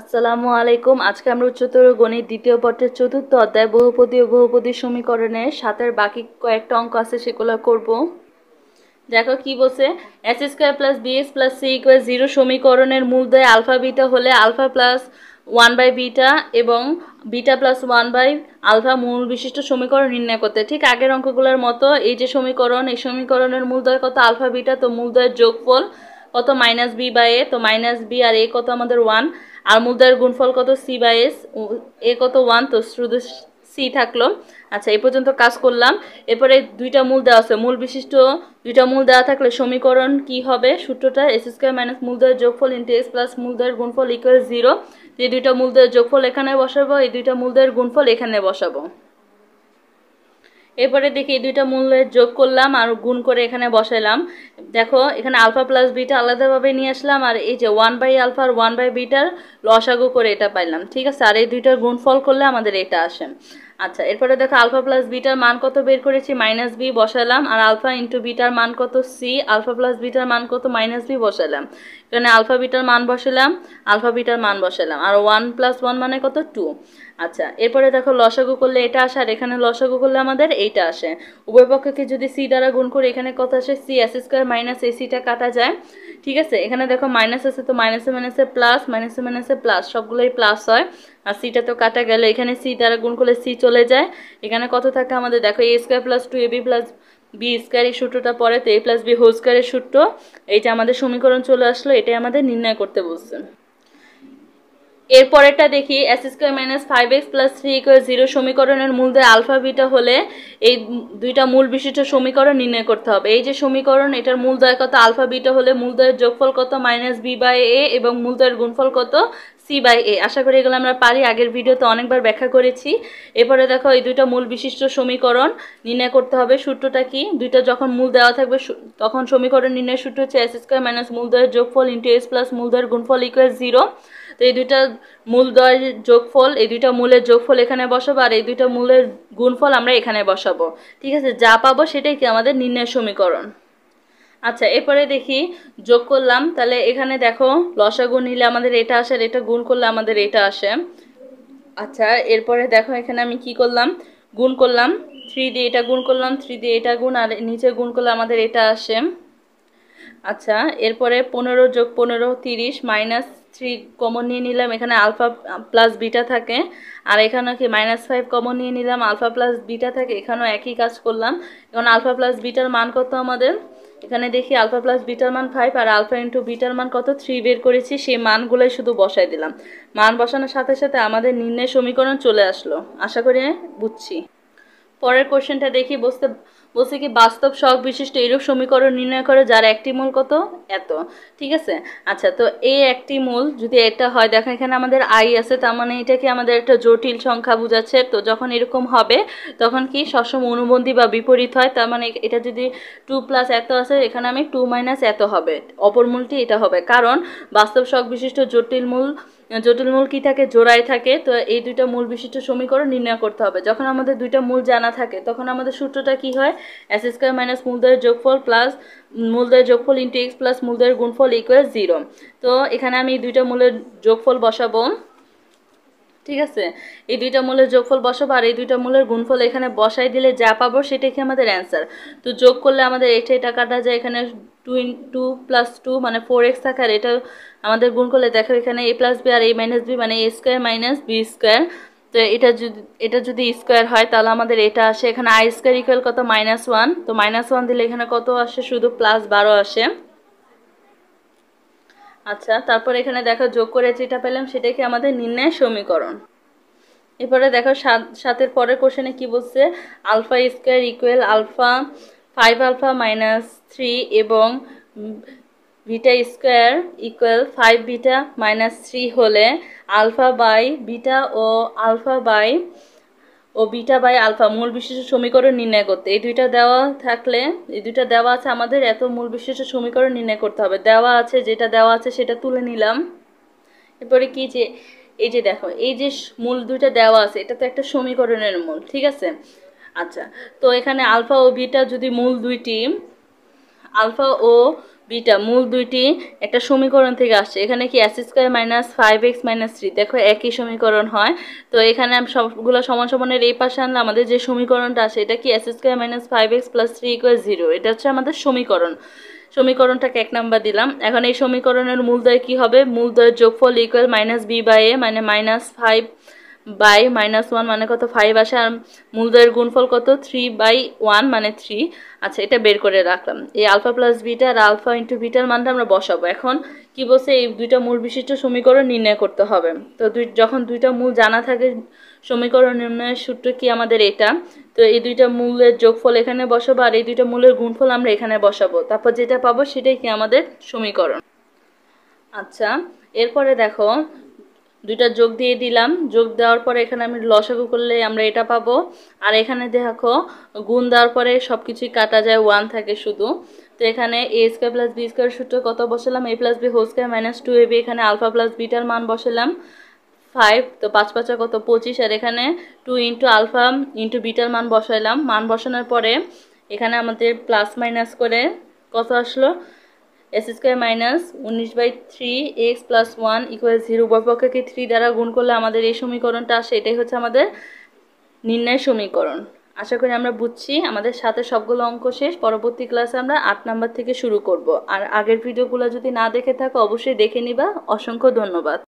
আসসালামু আলাইকুম আজকে আমরা উচ্চতর গণিত দ্বিতীয় পর্যায়ের চতুর্থ অধ্যায় বহুপদী ও বহুপদী সমীকরণে সাতের বাকি কয়েকটা অঙ্ক আছে সেগুলো করব দেখো কি বলছে X square plus B X plus C equal zero সমীকরণের মূল দেয় আলফা বিটা হলে alpha plus one by beta এবং beta plus one by alpha মূল বিশিষ্ট সমীকরণ নির্ণয় করতে ঠিক আগের অঙ্কগুলোর মতো এই যে সমীকরণ এই সমীকরণের মূল দয় কত আলফা বিটা তো মূল দয়ের যোগফল কত মাইনাস বি বাই এ তো মাইনাস বি আর এ কত আমাদের ওয়ান আর মুদ্রার গুণফল কত সি বাই এস এ কত ওয়ান তো শুধু সি থাকলো আচ্ছা এ পর্যন্ত কাজ করলাম এরপরে দুইটা মূল দেওয়া আছে মূল বিশিষ্ট দুইটা মূল দেওয়া থাকলে সমীকরণ কি হবে সূত্রটা এস স্কোয়ার মাইনাস মূলদয়ের যোগফল ইন্টু এস প্লাস মূলদয়ের গুণফল ইকুয়াল জিরো যে দুইটা মূলদয়ের যোগফল এখানে বসাবো এই দুইটা মূলদয়ের গুণফল এখানে বসাবো এরপরে দেখি এই দুইটা মূল্যের যোগ করলাম আর গুণ করে এখানে বসাইলাম দেখো এখানে আলফা প্লাস বিটা আলাদাভাবে নিয়ে আসলাম আর এই যে ওয়ান বাই আলফা আর ওয়ান বাই বিটার লসাগু করে এটা পাইলাম ঠিক আছে আর এই দুইটার গুণফল করলে আমাদের এটা আসে আচ্ছা এরপরে দেখো আলফা প্লাস বিটার মান কত বের করেছি মাইনাস বি বসালাম আর আলফা ইন্টু বিটার মান কত সি আলফা প্লাস বিটার মান কত মাইনাস বি বসালাম এখানে আলফা বিটার মান বসালাম আলফা বিটার মান বসালাম আর ওয়ান প্লাস ওয়ান মানে কত টু আচ্ছা এরপরে দেখো লসাগু করলে এটা আসে আর এখানে লসাগু করলে আমাদের এইটা আসে উভয় পক্ষকে যদি সি দ্বারা গুণ করে এখানে কত আসে সি এস স্কোয়ার মাইনাস এসিটা কাটা যায় ঠিক আছে এখানে দেখো মাইনাস আছে তো মাইনাসে মাইনাসে প্লাস মাইনাসে মাইনাসে প্লাস সবগুলোই প্লাস হয় আর সিটা তো কাটা গেল এখানে সি দ্বারা গুণ করলে সি চলে যায় এখানে কত থাকে আমাদের দেখো A square plus two A B plus B square এই সূত্রটা পরে তো এ প্লাস বি হোল স্কোয়ারের সূত্র এইটা আমাদের সমীকরণ চলে আসলো এটাই আমাদের নির্ণয় করতে বলছে এরপরেরটা দেখি X square minus five X plus three equal zero সমীকরণের মূলদের আলফা বিটা হলে এই দুইটা মূল বিশিষ্ট সমীকরণ নির্ণয় করতে হবে এই যে সমীকরণ এটার দয় কত আলফা বিটা হলে দয়ের যোগফল কত মাইনাস বি বাই এ এবং মূল দয়ের গুণফল কত সি বাই এ আশা করি এগুলো আমরা পারি আগের ভিডিওতে অনেকবার ব্যাখ্যা করেছি এরপরে দেখো এই দুইটা মূল বিশিষ্ট সমীকরণ নির্ণয় করতে হবে সূত্রটা কি দুইটা যখন মূল দেওয়া থাকবে তখন সমীকরণ নির্ণয় সূত্র হচ্ছে এস স্কোয়ার মাইনাস মূল দয়ের যোগফল ইন্টু এস প্লাস মূলদয়ের গুণফল ইকুয়াল জিরো তো এই দুইটা মূল দয়ের যোগফল এই দুইটা মূলের যোগফল এখানে বসাবো আর এই দুইটা মূলের গুণফল আমরা এখানে বসাবো ঠিক আছে যা পাবো সেটাই কি আমাদের নির্ণয় সমীকরণ আচ্ছা এরপরে দেখি যোগ করলাম তাহলে এখানে দেখো লসা গুণ নিলে আমাদের এটা আসে আর এটা গুণ করলে আমাদের এটা আসে আচ্ছা এরপরে দেখো এখানে আমি কি করলাম গুণ করলাম থ্রি দিয়ে এটা গুণ করলাম থ্রি দিয়ে এটা গুণ আর নিচে গুণ করলে আমাদের এটা আসে আচ্ছা এরপরে পনেরো যোগ পনেরো তিরিশ মাইনাস থ্রি কমন নিয়ে নিলাম এখানে আলফা প্লাস বিটা থাকে আর এখানে কি মাইনাস ফাইভ কমন নিয়ে নিলাম আলফা প্লাস বিটা থাকে এখানেও একই কাজ করলাম এখন আলফা প্লাস বিটার মান কত আমাদের এখানে দেখি আলফা প্লাস বিটার মান ফাইভ আর আলফা ইন্টু বিটার মান কত থ্রি বের করেছি সেই মানগুলোই শুধু বসাই দিলাম মান বসানোর সাথে সাথে আমাদের নির্ণয় সমীকরণ চলে আসলো আশা করি বুঝছি পরের কোশ্চেনটা দেখি বসতে বসে কি বাস্তব শখ বিশিষ্ট এইরূপ সমীকরণ নির্ণয় করো যার একটি মূল কত এত ঠিক আছে আচ্ছা তো এই একটি মূল যদি এটা হয় দেখো এখানে আমাদের আই আছে তার মানে এটা কি আমাদের একটা জটিল সংখ্যা বোঝাচ্ছে তো যখন এরকম হবে তখন কি সসম অনুবন্ধী বা বিপরীত হয় তার মানে এটা যদি টু প্লাস এত আছে এখানে আমি টু মাইনাস এত হবে অপর মূলটি এটা হবে কারণ বাস্তব শখ বিশিষ্ট জটিল মূল জটিল মূল কি থাকে জোড়ায় থাকে তো এই দুইটা মূল বিশিষ্ট সমীকরণ নির্ণয় করতে হবে যখন আমাদের দুইটা মূল জানা থাকে তখন আমাদের সূত্রটা কি হয় এস স্কোয়ার মাইনাস মূলদয়ের যোগফল প্লাস মূলদয়ের যোগফল ইন্টু এক্স প্লাস মূলদয়ের গুণফল ইকুয়াল জিরো তো এখানে আমি এই দুইটা মূলের যোগফল বসাবো ঠিক আছে এই দুইটা মূলের যোগফল বসাবো আর এই দুইটা মূলের গুণফল এখানে বসাই দিলে যা পাবো সেটাই কি আমাদের অ্যান্সার তো যোগ করলে আমাদের এটাই টাকাটা যায় এখানে two in two plus two মানে ফোর এক্স থাকার এটা আমাদের গুণ করলে দেখো এখানে এ প্লাস বি আর এ মাইনাস বি মানে A square minus B square তো এটা যদি এটা যদি স্কোয়ার হয় তাহলে আমাদের এটা আসে এখানে আই স্কোয়ার ইকুয়াল কত মাইনাস ওয়ান তো মাইনাস ওয়ান দিলে এখানে কত আসে শুধু প্লাস বারো আসে আচ্ছা তারপর এখানে দেখো যোগ করে যেটা পেলাম সেটাকে আমাদের নির্ণয় সমীকরণ এরপরে দেখো সাত সাতের পরের কোশ্চেনে কি বলছে alpha square equal alpha five alpha minus three এবং beta square equal five beta minus three হলে আলফা বাই বিটা ও আলফা বাই ও বিটা বাই আলফা মূল বিশেষ সমীকরণ নির্ণয় করতে এই দুইটা দেওয়া থাকলে এই দুইটা দেওয়া আছে আমাদের এত মূল বিশিষ্ট সমীকরণ নির্ণয় করতে হবে দেওয়া আছে যেটা দেওয়া আছে সেটা তুলে নিলাম এরপরে কি যে এই যে দেখো এই যে মূল দুইটা দেওয়া আছে এটা তো একটা সমীকরণের মূল ঠিক আছে আচ্ছা তো এখানে আলফা ও বিটা যদি মূল দুইটি আলফা ও বিটা মূল দুইটি একটা সমীকরণ থেকে আসছে এখানে কি X square minus five X minus three দেখো একই সমীকরণ হয় তো এখানে সবগুলো সমান সমানের এই পাশে আনলে আমাদের যে সমীকরণটা আসে এটা কি X square minus five X plus three equal zero এটা হচ্ছে আমাদের সমীকরণ সমীকরণটাকে এক নাম্বার দিলাম এখন এই সমীকরণের মূলদয় কি হবে মূলদয়ের যোগফল equal minus B by A মানে minus five by minus one মানে কত ফাইভ আসে আর মূলদয়ের গুণফল কত থ্রি বাই ওয়ান মানে থ্রি আচ্ছা এটা বের করে রাখলাম এই আলফা প্লাস বিটা আর আলফা ইন্টু বিটার মানটা আমরা বসাবো এখন কি বলছে এই দুইটা মূল বিশিষ্ট সমীকরণ নির্ণয় করতে হবে তো দুই যখন দুইটা মূল জানা থাকে সমীকরণ নির্ণয়ের সূত্র কি আমাদের এটা তো এই দুইটা মূলের যোগফল এখানে বসাবো আর এই দুইটা মূলের গুণফল আমরা এখানে বসাবো তারপর যেটা পাবো সেটাই কি আমাদের সমীকরণ আচ্ছা এরপরে দেখো দুইটা যোগ দিয়ে দিলাম যোগ দেওয়ার পরে এখানে আমি লসাগু করলে আমরা এটা পাবো আর এখানে দেখো গুণ দেওয়ার পরে সব কিছুই কাটা যায় ওয়ান থাকে শুধু তো এখানে A square plus B square সূত্র কত বসালাম A plus B whole square minus two A B এখানে আলফা প্লাস বিটার মান বসালাম ফাইভ তো পাঁচ পাঁচা কত পঁচিশ আর এখানে টু ইন্টু আলফা ইন্টু বিটার মান বসাইলাম মান বসানোর পরে এখানে আমাদের প্লাস মাইনাস করে কত আসলো এস স্কোয়ার মাইনাস উনিশ by three X plus one equal zero উভয়পক্ষকে থ্রি দ্বারা গুণ করলে আমাদের এই সমীকরণটা আসে এটাই হচ্ছে আমাদের নির্ণয় সমীকরণ আশা করি আমরা বুঝছি আমাদের সাথে সবগুলো অঙ্ক শেষ পরবর্তী ক্লাসে আমরা আট নাম্বার থেকে শুরু করব আর আগের ভিডিওগুলো যদি না দেখে থাকো অবশ্যই দেখে নিবা অসংখ্য ধন্যবাদ